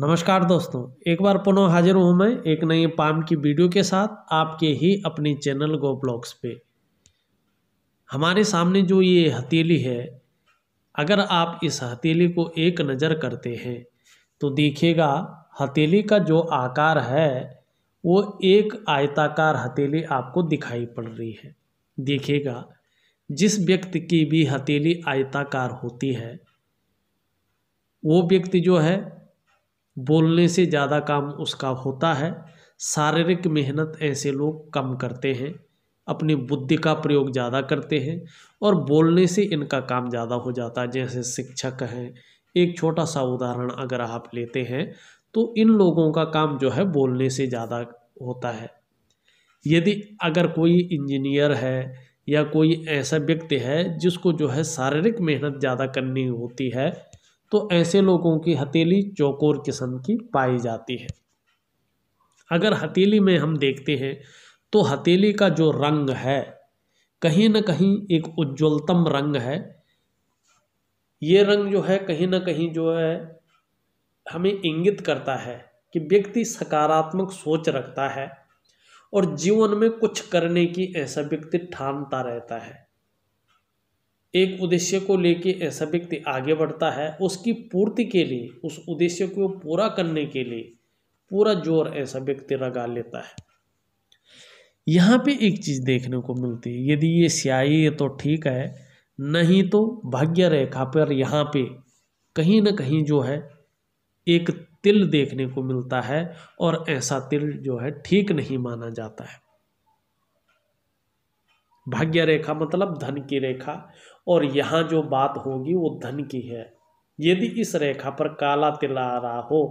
नमस्कार दोस्तों एक बार पुनः हाजिर हूँ मैं एक नई पाम की वीडियो के साथ आपके ही अपने चैनल गो ब्लॉग्स पे हमारे सामने जो ये हथेली है अगर आप इस हथेली को एक नज़र करते हैं तो देखिएगा हथेली का जो आकार है वो एक आयताकार हथेली आपको दिखाई पड़ रही है देखिएगा जिस व्यक्ति की भी हथेली आयताकार होती है वो व्यक्ति जो है बोलने से ज़्यादा काम उसका होता है शारीरिक मेहनत ऐसे लोग कम करते हैं अपनी बुद्धि का प्रयोग ज़्यादा करते हैं और बोलने से इनका काम ज़्यादा हो जाता है जैसे शिक्षक हैं एक छोटा सा उदाहरण अगर आप लेते हैं तो इन लोगों का काम जो है बोलने से ज़्यादा होता है यदि अगर कोई इंजीनियर है या कोई ऐसा व्यक्ति है जिसको जो है शारीरिक मेहनत ज़्यादा करनी होती है तो ऐसे लोगों की हथेली चौकोर किस्म की पाई जाती है अगर हथेली में हम देखते हैं तो हथेली का जो रंग है कहीं ना कहीं एक उज्ज्वलतम रंग है ये रंग जो है कहीं ना कहीं जो है हमें इंगित करता है कि व्यक्ति सकारात्मक सोच रखता है और जीवन में कुछ करने की ऐसा व्यक्ति ठानता रहता है एक उद्देश्य को लेके ऐसा व्यक्ति आगे बढ़ता है उसकी पूर्ति के लिए उस उद्देश्य को पूरा करने के लिए पूरा जोर ऐसा व्यक्ति लगा लेता है यहाँ पे एक चीज़ देखने को मिलती है यदि ये स्याही है तो ठीक है नहीं तो भाग्य रेखा पर यहाँ पे कहीं ना कहीं जो है एक तिल देखने को मिलता है और ऐसा तिल जो है ठीक नहीं माना जाता है भाग्य रेखा मतलब धन की रेखा और यहाँ जो बात होगी वो धन की है यदि इस रेखा पर काला तिल आ रहा हो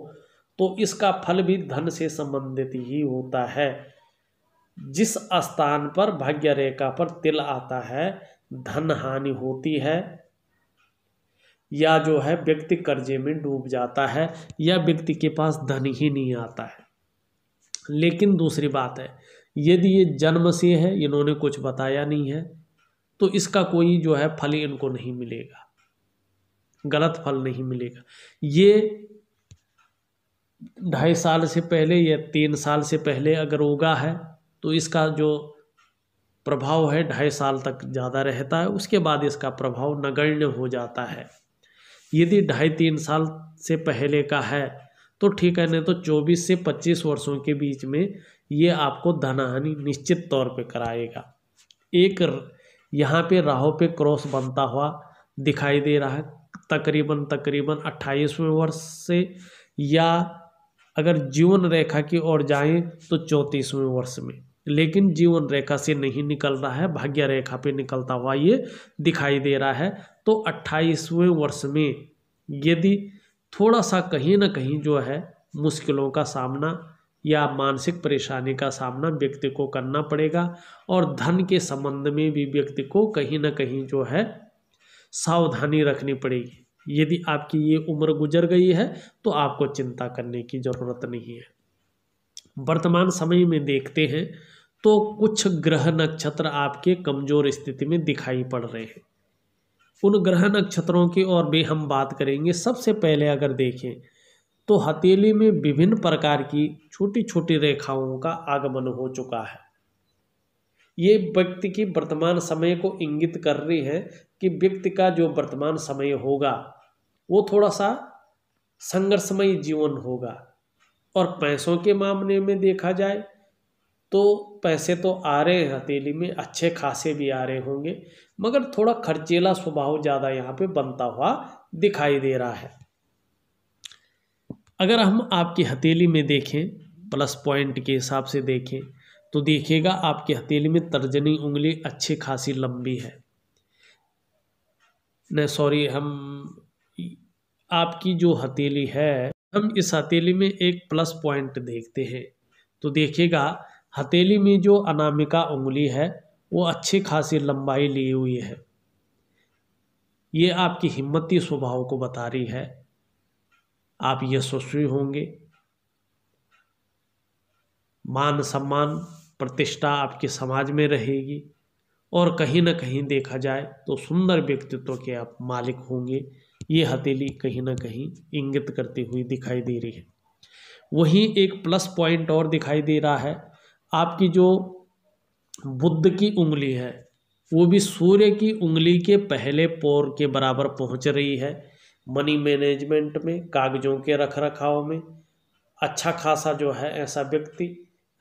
तो इसका फल भी धन से संबंधित ही होता है जिस स्थान पर भाग्य रेखा पर तिल आता है धन हानि होती है या जो है व्यक्ति कर्जे में डूब जाता है या व्यक्ति के पास धन ही नहीं आता है लेकिन दूसरी बात है यदि ये जन्म से है इन्होंने कुछ बताया नहीं है तो इसका कोई जो है फल इनको नहीं मिलेगा गलत फल नहीं मिलेगा ये ढाई साल से पहले या तीन साल से पहले अगर उगा है तो इसका जो प्रभाव है ढाई साल तक ज़्यादा रहता है उसके बाद इसका प्रभाव नगण्य हो जाता है यदि ढाई तीन साल से पहले का है तो ठीक है नहीं तो 24 से 25 वर्षों के बीच में ये आपको धनहानि निश्चित तौर पे कराएगा एक यहाँ पे राहों पे क्रॉस बनता हुआ दिखाई दे रहा है तकरीबन तकरीबन अट्ठाईसवें वर्ष से या अगर जीवन रेखा की ओर जाएं तो चौंतीसवें वर्ष में लेकिन जीवन रेखा से नहीं निकल रहा है भाग्य रेखा पे निकलता हुआ ये दिखाई दे रहा है तो अट्ठाईसवें वर्ष में यदि थोड़ा सा कहीं ना कहीं जो है मुश्किलों का सामना या मानसिक परेशानी का सामना व्यक्ति को करना पड़ेगा और धन के संबंध में भी व्यक्ति को कहीं ना कहीं जो है सावधानी रखनी पड़ेगी यदि आपकी ये उम्र गुजर गई है तो आपको चिंता करने की ज़रूरत नहीं है वर्तमान समय में देखते हैं तो कुछ ग्रह नक्षत्र आपके कमज़ोर स्थिति में दिखाई पड़ रहे हैं उन ग्रह नक्षत्रों की और भी हम बात करेंगे सबसे पहले अगर देखें तो हथेली में विभिन्न प्रकार की छोटी छोटी रेखाओं का आगमन हो चुका है ये व्यक्ति की वर्तमान समय को इंगित कर रही है कि व्यक्ति का जो वर्तमान समय होगा वो थोड़ा सा संघर्षमय जीवन होगा और पैसों के मामले में देखा जाए तो पैसे तो आ रहे हैं हथेली में अच्छे खासे भी आ रहे होंगे मगर थोड़ा खर्चेला स्वभाव ज़्यादा यहाँ पे बनता हुआ दिखाई दे रहा है अगर हम आपकी हथेली में देखें प्लस पॉइंट के हिसाब से देखें तो देखिएगा आपकी हथेली में तर्जनी उंगली अच्छी खासी लंबी है न सॉरी हम आपकी जो हथेली है हम इस हथेली में एक प्लस पॉइंट देखते हैं तो देखिएगा हथेली में जो अनामिका उंगली है वो अच्छी खासी लंबाई ली हुई है ये आपकी हिम्मती स्वभाव को बता रही है आप यशस्वी होंगे मान सम्मान प्रतिष्ठा आपके समाज में रहेगी और कहीं ना कहीं देखा जाए तो सुंदर व्यक्तित्व के आप मालिक होंगे ये हथेली कहीं ना कहीं इंगित करती हुई दिखाई दे रही है वहीं एक प्लस पॉइंट और दिखाई दे रहा है आपकी जो बुद्ध की उंगली है वो भी सूर्य की उंगली के पहले पौर के बराबर पहुंच रही है मनी मैनेजमेंट में कागज़ों के रख रखाव में अच्छा खासा जो है ऐसा व्यक्ति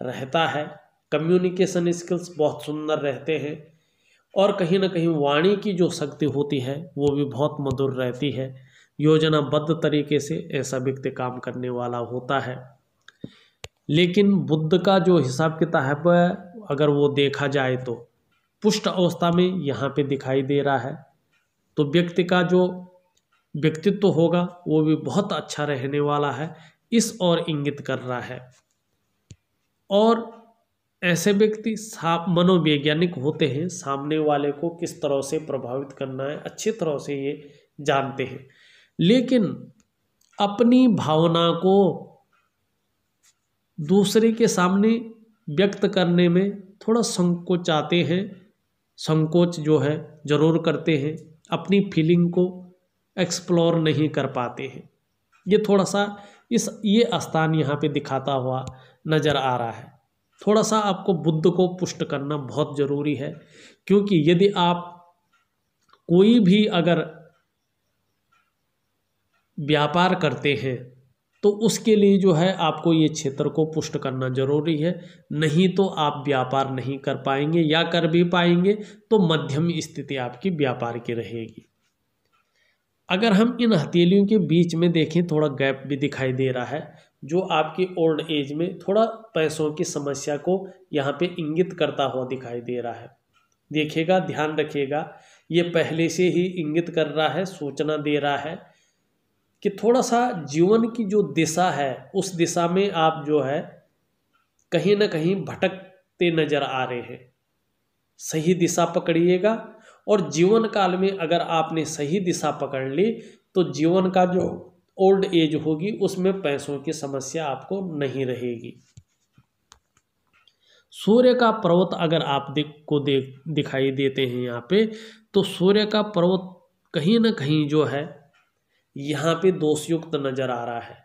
रहता है कम्युनिकेशन स्किल्स बहुत सुंदर रहते हैं और कहीं ना कहीं वाणी की जो शक्ति होती है वो भी बहुत मधुर रहती है योजनाबद्ध तरीके से ऐसा व्यक्ति काम करने वाला होता है लेकिन बुद्ध का जो हिसाब किताब है अगर वो देखा जाए तो पुष्ट अवस्था में यहाँ पे दिखाई दे रहा है तो व्यक्ति का जो व्यक्तित्व होगा वो भी बहुत अच्छा रहने वाला है इस ओर इंगित कर रहा है और ऐसे व्यक्ति मनोवैज्ञानिक होते हैं सामने वाले को किस तरह से प्रभावित करना है अच्छी तरह से ये जानते हैं लेकिन अपनी भावना को दूसरे के सामने व्यक्त करने में थोड़ा संकोच आते हैं संकोच जो है ज़रूर करते हैं अपनी फीलिंग को एक्सप्लोर नहीं कर पाते हैं ये थोड़ा सा इस ये स्थान यहाँ पे दिखाता हुआ नज़र आ रहा है थोड़ा सा आपको बुद्ध को पुष्ट करना बहुत ज़रूरी है क्योंकि यदि आप कोई भी अगर व्यापार करते हैं तो उसके लिए जो है आपको ये क्षेत्र को पुष्ट करना जरूरी है नहीं तो आप व्यापार नहीं कर पाएंगे या कर भी पाएंगे तो मध्यम स्थिति आपकी व्यापार की रहेगी अगर हम इन हथेलियों के बीच में देखें थोड़ा गैप भी दिखाई दे रहा है जो आपकी ओल्ड एज में थोड़ा पैसों की समस्या को यहाँ पे इंगित करता हुआ दिखाई दे रहा है देखिएगा ध्यान रखिएगा ये पहले से ही इंगित कर रहा है सूचना दे रहा है कि थोड़ा सा जीवन की जो दिशा है उस दिशा में आप जो है कहीं ना कहीं भटकते नज़र आ रहे हैं सही दिशा पकड़िएगा और जीवन काल में अगर आपने सही दिशा पकड़ ली तो जीवन का जो ओल्ड एज होगी उसमें पैसों की समस्या आपको नहीं रहेगी सूर्य का पर्वत अगर आप देख को देख दिखाई देते हैं यहाँ पे तो सूर्य का पर्वत कहीं ना कहीं जो है यहाँ पे दोषयुक्त नज़र आ रहा है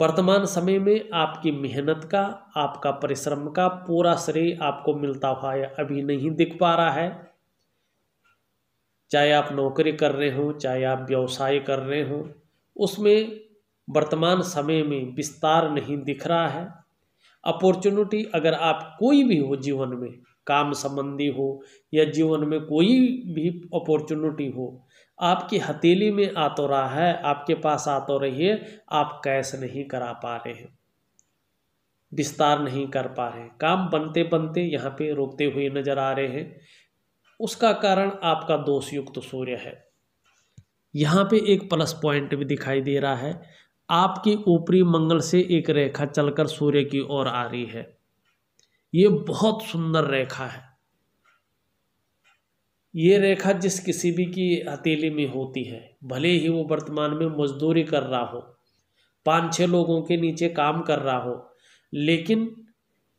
वर्तमान समय में आपकी मेहनत का आपका परिश्रम का पूरा श्रेय आपको मिलता हुआ अभी नहीं दिख पा रहा है चाहे आप नौकरी कर रहे हो चाहे आप व्यवसाय कर रहे हो उसमें वर्तमान समय में विस्तार नहीं दिख रहा है अपॉर्चुनिटी अगर आप कोई भी हो जीवन में काम संबंधी हो या जीवन में कोई भी अपॉर्चुनिटी हो आपकी हथेली में आ तो रहा है आपके पास आ तो रही है आप कैश नहीं करा पा रहे हैं विस्तार नहीं कर पा रहे काम बनते बनते यहाँ पे रोकते हुए नज़र आ रहे हैं उसका कारण आपका दोष युक्त सूर्य है यहाँ पे एक प्लस पॉइंट भी दिखाई दे रहा है आपके ऊपरी मंगल से एक रेखा चलकर सूर्य की ओर आ रही है ये बहुत सुंदर रेखा है ये रेखा जिस किसी भी की हथेली में होती है भले ही वो वर्तमान में मजदूरी कर रहा हो पांच छह लोगों के नीचे काम कर रहा हो लेकिन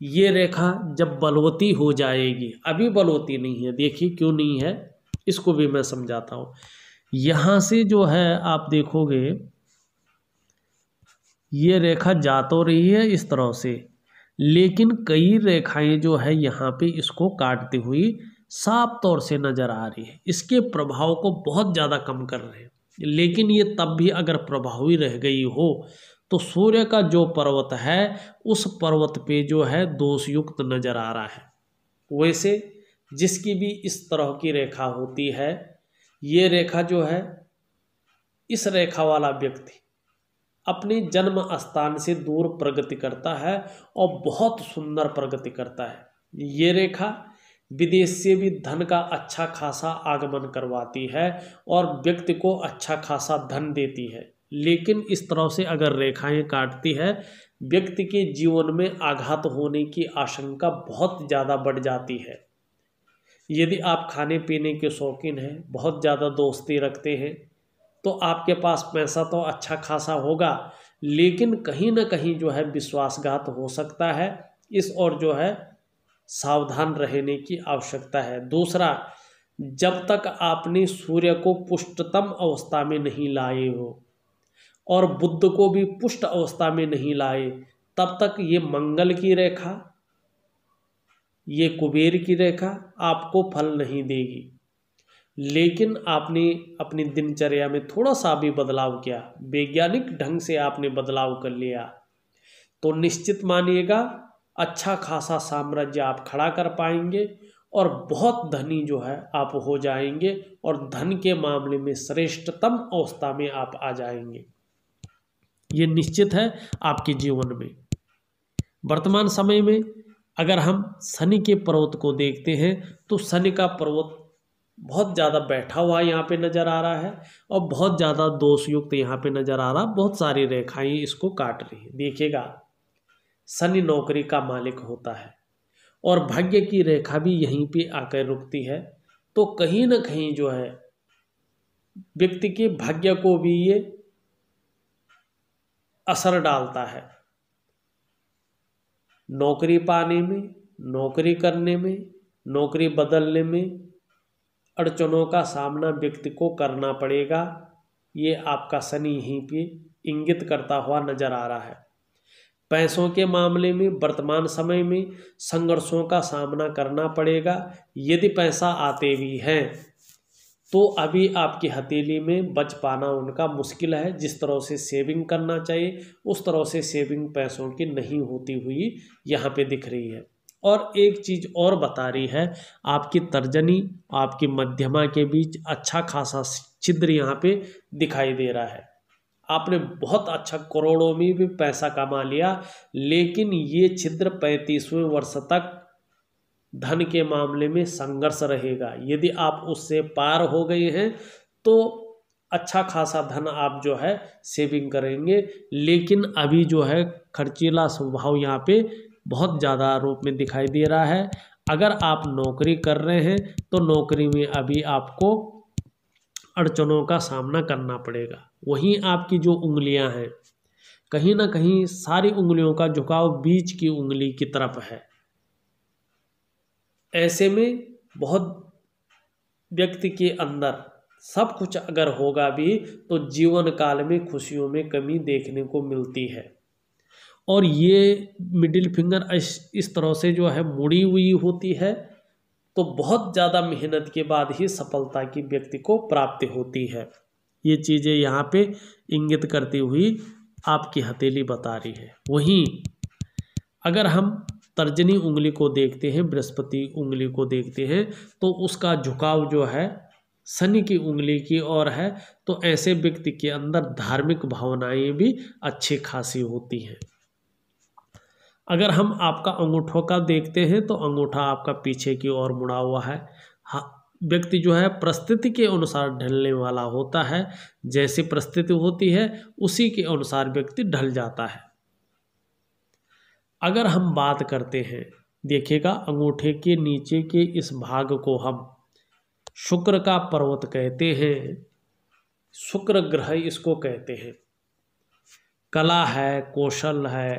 ये रेखा जब बलवती हो जाएगी अभी बलवती नहीं है देखिए क्यों नहीं है इसको भी मैं समझाता हूँ यहाँ से जो है आप देखोगे ये रेखा जा तो रही है इस तरह से लेकिन कई रेखाएं जो है यहाँ पे इसको काटती हुई साफ तौर से नज़र आ रही है इसके प्रभाव को बहुत ज़्यादा कम कर रहे हैं लेकिन ये तब भी अगर प्रभावी रह गई हो तो सूर्य का जो पर्वत है उस पर्वत पे जो है दोषयुक्त नज़र आ रहा है वैसे जिसकी भी इस तरह की रेखा होती है ये रेखा जो है इस रेखा वाला व्यक्ति अपने जन्म स्थान से दूर प्रगति करता है और बहुत सुंदर प्रगति करता है ये रेखा विदेश से भी धन का अच्छा खासा आगमन करवाती है और व्यक्ति को अच्छा खासा धन देती है लेकिन इस तरह से अगर रेखाएं काटती है व्यक्ति के जीवन में आघात होने की आशंका बहुत ज़्यादा बढ़ जाती है यदि आप खाने पीने के शौकीन हैं बहुत ज़्यादा दोस्ती रखते हैं तो आपके पास पैसा तो अच्छा खासा होगा लेकिन कहीं ना कहीं जो है विश्वासघात हो सकता है इस और जो है सावधान रहने की आवश्यकता है दूसरा जब तक आपने सूर्य को पुष्टतम अवस्था में नहीं लाए हो और बुद्ध को भी पुष्ट अवस्था में नहीं लाए तब तक ये मंगल की रेखा ये कुबेर की रेखा आपको फल नहीं देगी लेकिन आपने अपनी दिनचर्या में थोड़ा सा भी बदलाव किया वैज्ञानिक ढंग से आपने बदलाव कर लिया तो निश्चित मानिएगा अच्छा खासा साम्राज्य आप खड़ा कर पाएंगे और बहुत धनी जो है आप हो जाएंगे और धन के मामले में श्रेष्ठतम अवस्था में आप आ जाएंगे ये निश्चित है आपके जीवन में वर्तमान समय में अगर हम शनि के पर्वत को देखते हैं तो शनि का पर्वत बहुत ज़्यादा बैठा हुआ यहाँ पे नज़र आ रहा है और बहुत ज़्यादा दोषयुक्त यहाँ पे नज़र आ रहा बहुत सारी रेखाएं इसको काट रही है देखिएगा शनि नौकरी का मालिक होता है और भाग्य की रेखा भी यहीं पे आकर रुकती है तो कहीं ना कहीं जो है व्यक्ति के भाग्य को भी ये असर डालता है नौकरी पाने में नौकरी करने में नौकरी बदलने में अड़चनों का सामना व्यक्ति को करना पड़ेगा ये आपका शनि ही पे इंगित करता हुआ नजर आ रहा है पैसों के मामले में वर्तमान समय में संघर्षों का सामना करना पड़ेगा यदि पैसा आते भी हैं तो अभी आपकी हथेली में बच पाना उनका मुश्किल है जिस तरह से सेविंग करना चाहिए उस तरह से सेविंग पैसों की नहीं होती हुई यहाँ पे दिख रही है और एक चीज़ और बता रही है आपकी तर्जनी आपकी मध्यमा के बीच अच्छा खासा छिद्र यहाँ पे दिखाई दे रहा है आपने बहुत अच्छा करोड़ों में भी पैसा कमा लिया लेकिन ये छिद्र पैंतीसवें वर्ष तक धन के मामले में संघर्ष रहेगा यदि आप उससे पार हो गए हैं तो अच्छा खासा धन आप जो है सेविंग करेंगे लेकिन अभी जो है खर्चीला स्वभाव यहाँ पे बहुत ज़्यादा रूप में दिखाई दे रहा है अगर आप नौकरी कर रहे हैं तो नौकरी में अभी आपको अड़चनों का सामना करना पड़ेगा वहीं आपकी जो उंगलियां हैं कहीं ना कहीं सारी उंगलियों का झुकाव बीच की उंगली की तरफ है ऐसे में बहुत व्यक्ति के अंदर सब कुछ अगर होगा भी तो जीवन काल में खुशियों में कमी देखने को मिलती है और ये मिडिल फिंगर इस, इस तरह से जो है मुड़ी हुई होती है तो बहुत ज़्यादा मेहनत के बाद ही सफलता की व्यक्ति को प्राप्ति होती है ये चीज़ें यहाँ पे इंगित करती हुई आपकी हथेली बता रही है वहीं अगर हम तर्जनी उंगली को देखते हैं बृहस्पति उंगली को देखते हैं तो उसका झुकाव जो है शनि की उंगली की ओर है तो ऐसे व्यक्ति के अंदर धार्मिक भावनाएं भी अच्छी खासी होती हैं अगर हम आपका अंगूठों का देखते हैं तो अंगूठा आपका पीछे की ओर मुड़ा हुआ है हाँ, व्यक्ति जो है परिस्थिति के अनुसार ढलने वाला होता है जैसी परिस्थिति होती है उसी के अनुसार व्यक्ति ढल जाता है अगर हम बात करते हैं देखिएगा अंगूठे के नीचे के इस भाग को हम शुक्र का पर्वत कहते हैं शुक्र ग्रह इसको कहते हैं कला है कौशल है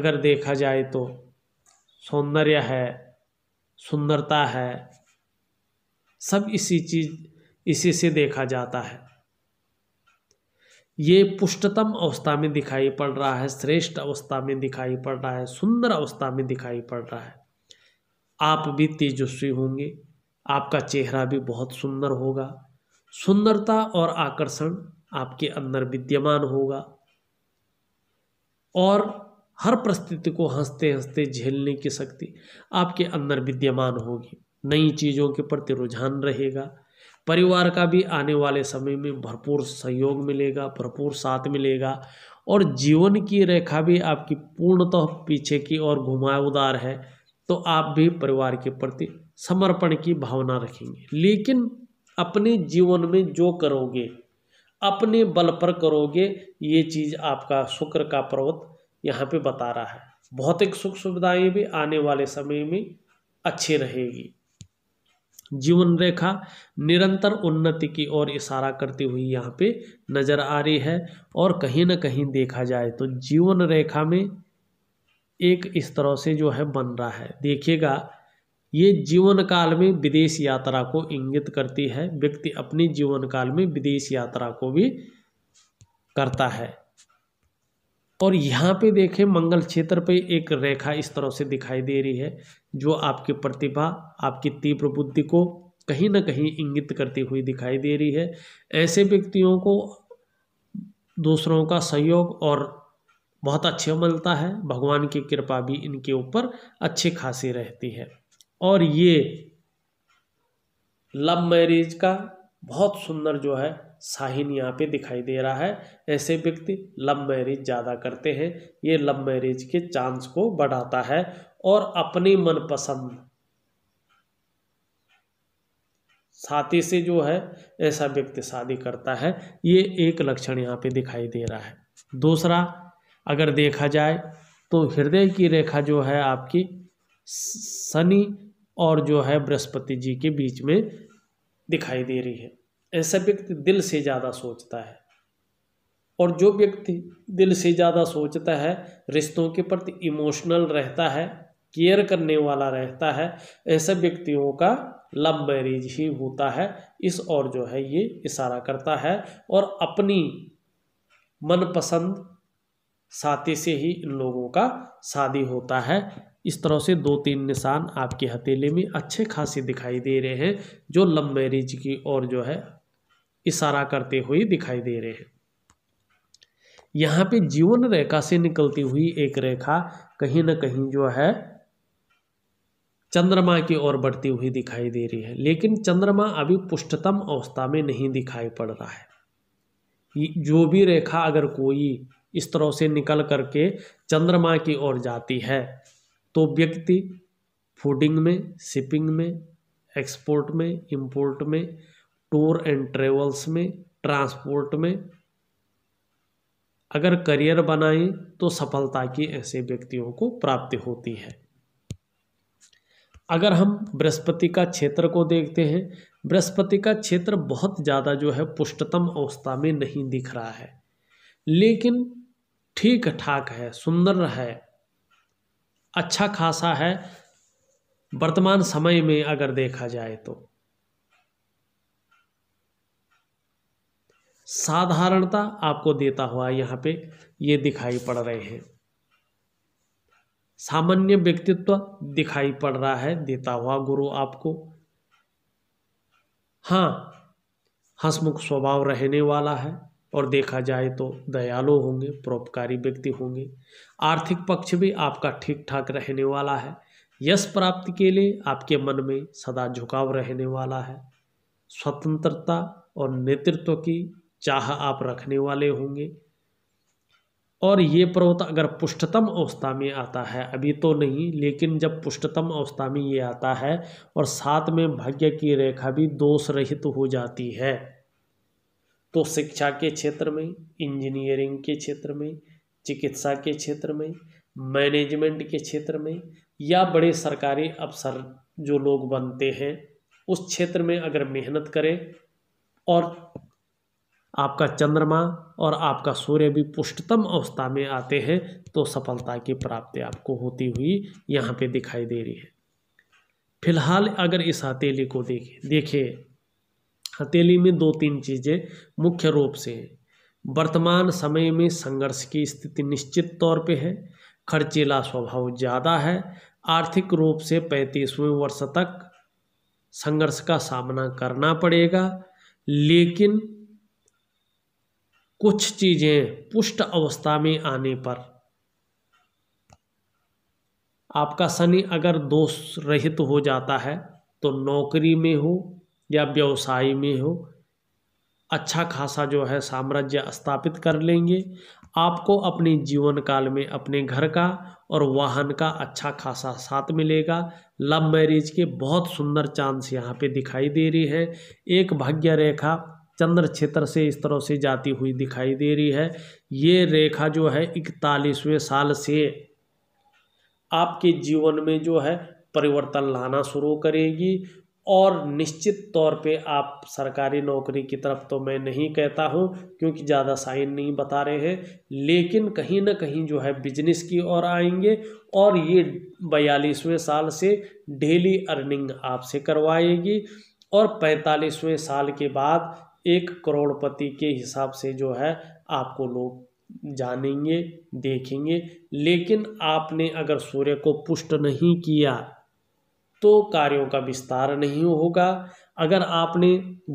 अगर देखा जाए तो सौंदर्य है सुंदरता है सब इसी चीज इसी से देखा जाता है ये पुष्टतम अवस्था में दिखाई पड़ रहा है श्रेष्ठ अवस्था में दिखाई पड़ रहा है सुंदर अवस्था में दिखाई पड़ रहा है आप भी तेजस्वी होंगे आपका चेहरा भी बहुत सुंदर होगा सुंदरता और आकर्षण आपके अंदर विद्यमान होगा और हर परिस्थिति को हंसते हंसते झेलने की शक्ति आपके अंदर विद्यमान होगी नई चीज़ों के प्रति रुझान रहेगा परिवार का भी आने वाले समय में भरपूर सहयोग मिलेगा भरपूर साथ मिलेगा और जीवन की रेखा भी आपकी पूर्णतः पीछे की ओर घुमावदार है तो आप भी परिवार के प्रति समर्पण की भावना रखेंगे लेकिन अपने जीवन में जो करोगे अपने बल पर करोगे ये चीज़ आपका शुक्र का पर्वत यहाँ पे बता रहा है भौतिक सुख सुविधाएं भी आने वाले समय में अच्छी रहेगी जीवन रेखा निरंतर उन्नति की ओर इशारा करती हुई यहाँ पे नज़र आ रही है और कहीं ना कहीं देखा जाए तो जीवन रेखा में एक इस तरह से जो है बन रहा है देखिएगा ये जीवन काल में विदेश यात्रा को इंगित करती है व्यक्ति अपने जीवन काल में विदेश यात्रा को भी करता है और यहाँ पे देखें मंगल क्षेत्र पे एक रेखा इस तरह से दिखाई दे रही है जो आपकी प्रतिभा आपकी तीव्र बुद्धि को कहीं ना कहीं इंगित करती हुई दिखाई दे रही है ऐसे व्यक्तियों को दूसरों का सहयोग और बहुत अच्छे मिलता है भगवान की कृपा भी इनके ऊपर अच्छी खासी रहती है और ये लव मैरिज का बहुत सुंदर जो है साहिन यहाँ पे दिखाई दे रहा है ऐसे व्यक्ति लव मैरिज ज़्यादा करते हैं ये लव मैरिज के चांस को बढ़ाता है और अपनी मनपसंद साथी से जो है ऐसा व्यक्ति शादी करता है ये एक लक्षण यहाँ पे दिखाई दे रहा है दूसरा अगर देखा जाए तो हृदय की रेखा जो है आपकी शनि और जो है बृहस्पति जी के बीच में दिखाई दे रही है ऐसा व्यक्ति दिल से ज़्यादा सोचता है और जो व्यक्ति दिल से ज़्यादा सोचता है रिश्तों के प्रति इमोशनल रहता है केयर करने वाला रहता है ऐसे व्यक्तियों का लव मैरिज ही होता है इस और जो है ये इशारा करता है और अपनी मनपसंद साथी से ही इन लोगों का शादी होता है इस तरह से दो तीन निशान आपके हथेली में अच्छे खासे दिखाई दे रहे हैं जो लंबे रिज की ओर जो है इशारा करते हुए दिखाई दे रहे हैं यहाँ पे जीवन रेखा से निकलती हुई एक रेखा कहीं ना कहीं जो है चंद्रमा की ओर बढ़ती हुई दिखाई दे रही है लेकिन चंद्रमा अभी पुष्टतम अवस्था में नहीं दिखाई पड़ रहा है जो भी रेखा अगर कोई इस तरह से निकल करके चंद्रमा की ओर जाती है तो व्यक्ति फूडिंग में शिपिंग में एक्सपोर्ट में इंपोर्ट में टूर एंड ट्रेवल्स में ट्रांसपोर्ट में अगर करियर बनाएं तो सफलता की ऐसे व्यक्तियों को प्राप्ति होती है अगर हम बृहस्पति का क्षेत्र को देखते हैं बृहस्पति का क्षेत्र बहुत ज़्यादा जो है पुष्टतम अवस्था में नहीं दिख रहा है लेकिन ठीक ठाक है सुंदर है अच्छा खासा है वर्तमान समय में अगर देखा जाए तो साधारणता आपको देता हुआ यहां पे ये दिखाई पड़ रहे हैं सामान्य व्यक्तित्व दिखाई पड़ रहा है देता हुआ गुरु आपको हाँ हंसमुख स्वभाव रहने वाला है और देखा जाए तो दयालु होंगे परोपकारी व्यक्ति होंगे आर्थिक पक्ष भी आपका ठीक ठाक रहने वाला है यश प्राप्ति के लिए आपके मन में सदा झुकाव रहने वाला है स्वतंत्रता और नेतृत्व की चाह आप रखने वाले होंगे और ये पर्वत अगर पुष्टतम अवस्था में आता है अभी तो नहीं लेकिन जब पुष्टतम अवस्था में ये आता है और साथ में भाग्य की रेखा भी दोष रहित हो जाती है तो शिक्षा के क्षेत्र में इंजीनियरिंग के क्षेत्र में चिकित्सा के क्षेत्र में मैनेजमेंट के क्षेत्र में या बड़े सरकारी अफसर जो लोग बनते हैं उस क्षेत्र में अगर मेहनत करें और आपका चंद्रमा और आपका सूर्य भी पुष्टतम अवस्था में आते हैं तो सफलता की प्राप्ति आपको होती हुई यहाँ पे दिखाई दे रही है फिलहाल अगर इस हथेली को देखें देखें हथेली में दो तीन चीज़ें मुख्य रूप से हैं वर्तमान समय में संघर्ष की स्थिति निश्चित तौर पे है खर्चीला स्वभाव ज़्यादा है आर्थिक रूप से पैंतीसवें वर्ष तक संघर्ष का सामना करना पड़ेगा लेकिन कुछ चीज़ें पुष्ट अवस्था में आने पर आपका शनि अगर दोष रहित हो जाता है तो नौकरी में हो या व्यवसाय में हो अच्छा खासा जो है साम्राज्य स्थापित कर लेंगे आपको अपने जीवन काल में अपने घर का और वाहन का अच्छा खासा साथ मिलेगा लव मैरिज के बहुत सुंदर चांस यहाँ पे दिखाई दे रही है एक भाग्य रेखा चंद्र क्षेत्र से इस तरह से जाती हुई दिखाई दे रही है ये रेखा जो है इकतालीसवें साल से आपके जीवन में जो है परिवर्तन लाना शुरू करेगी और निश्चित तौर पे आप सरकारी नौकरी की तरफ तो मैं नहीं कहता हूँ क्योंकि ज़्यादा साइन नहीं बता रहे हैं लेकिन कहीं ना कहीं जो है बिजनेस की ओर आएंगे और ये बयालीसवें साल से डेली अर्निंग आपसे करवाएगी और पैंतालीसवें साल के बाद एक करोड़पति के हिसाब से जो है आपको लोग जानेंगे देखेंगे लेकिन आपने अगर सूर्य को पुष्ट नहीं किया तो कार्यों का विस्तार नहीं होगा अगर आपने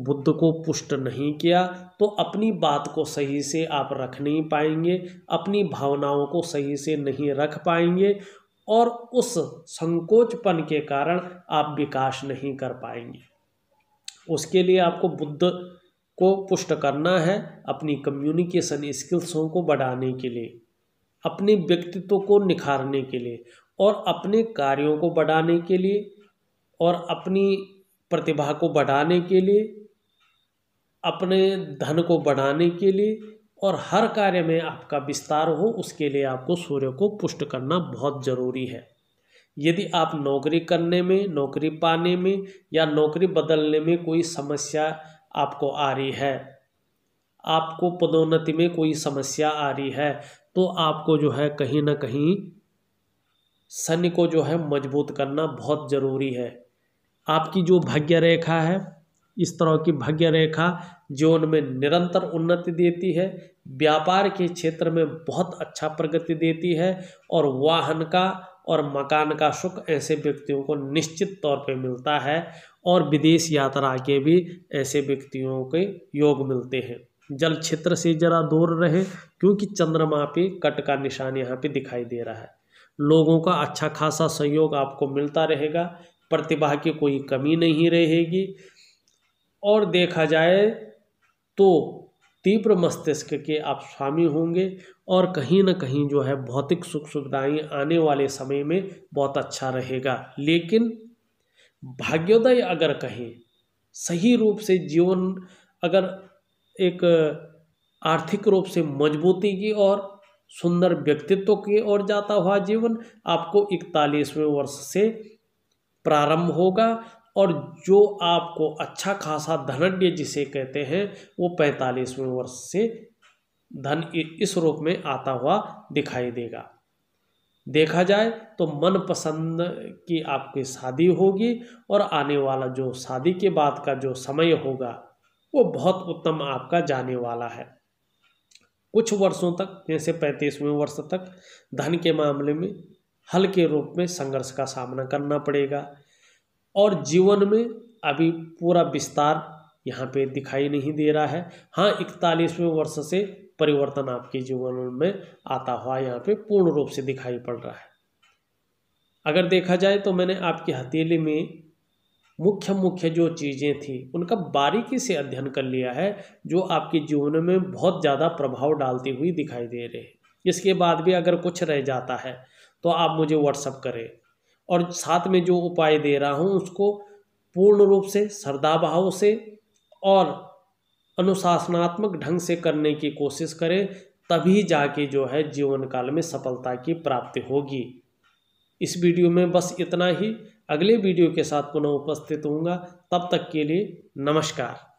बुद्ध को पुष्ट नहीं किया तो अपनी बात को सही से आप रख नहीं पाएंगे अपनी भावनाओं को सही से नहीं रख पाएंगे और उस संकोचपन के कारण आप विकास नहीं कर पाएंगे उसके लिए आपको बुद्ध को पुष्ट करना है अपनी कम्युनिकेशन स्किल्सों को बढ़ाने के लिए अपने व्यक्तित्व को निखारने के लिए और अपने कार्यों को बढ़ाने के लिए और अपनी प्रतिभा को बढ़ाने के लिए अपने धन को बढ़ाने के लिए और हर कार्य में आपका विस्तार हो उसके लिए आपको सूर्य को पुष्ट करना बहुत ज़रूरी है यदि आप नौकरी करने में नौकरी पाने में या नौकरी बदलने में कोई समस्या आपको आ रही है आपको पदोन्नति में कोई समस्या आ रही है तो आपको जो है कहीं ना कहीं शनि को जो है मजबूत करना बहुत ज़रूरी है आपकी जो भाग्य रेखा है इस तरह की भाग्य रेखा जीवन में निरंतर उन्नति देती है व्यापार के क्षेत्र में बहुत अच्छा प्रगति देती है और वाहन का और मकान का सुख ऐसे व्यक्तियों को निश्चित तौर पे मिलता है और विदेश यात्रा के भी ऐसे व्यक्तियों के योग मिलते हैं जल क्षेत्र से जरा दूर रहे क्योंकि चंद्रमा पे कट का निशान यहाँ पे दिखाई दे रहा है लोगों का अच्छा खासा सहयोग आपको मिलता रहेगा प्रतिभा की कोई कमी नहीं रहेगी और देखा जाए तो तीव्र मस्तिष्क के आप स्वामी होंगे और कहीं ना कहीं जो है भौतिक सुख सुविधाएं आने वाले समय में बहुत अच्छा रहेगा लेकिन भाग्योदय अगर कहें सही रूप से जीवन अगर एक आर्थिक रूप से मजबूती की और सुंदर व्यक्तित्व की ओर जाता हुआ जीवन आपको इकतालीसवें वर्ष से प्रारंभ होगा और जो आपको अच्छा खासा धनज्ञ जिसे कहते हैं वो पैंतालीसवें वर्ष से धन इस रूप में आता हुआ दिखाई देगा देखा जाए तो मनपसंद की आपकी शादी होगी और आने वाला जो शादी के बाद का जो समय होगा वो बहुत उत्तम आपका जाने वाला है कुछ वर्षों तक जैसे पैंतीसवें वर्ष तक धन के मामले में हल के रूप में संघर्ष का सामना करना पड़ेगा और जीवन में अभी पूरा विस्तार यहाँ पे दिखाई नहीं दे रहा है हाँ इकतालीसवें वर्ष से परिवर्तन आपके जीवन में आता हुआ यहाँ पे पूर्ण रूप से दिखाई पड़ रहा है अगर देखा जाए तो मैंने आपकी हथेली में मुख्य मुख्य जो चीज़ें थी उनका बारीकी से अध्ययन कर लिया है जो आपके जीवन में बहुत ज़्यादा प्रभाव डालती हुई दिखाई दे रहे हैं इसके बाद भी अगर कुछ रह जाता है तो आप मुझे व्हाट्सअप करें और साथ में जो उपाय दे रहा हूँ उसको पूर्ण रूप से श्रद्धा भाव से और अनुशासनात्मक ढंग से करने की कोशिश करें तभी जाके जो है जीवन काल में सफलता की प्राप्ति होगी इस वीडियो में बस इतना ही अगले वीडियो के साथ पुनः उपस्थित होऊंगा तब तक के लिए नमस्कार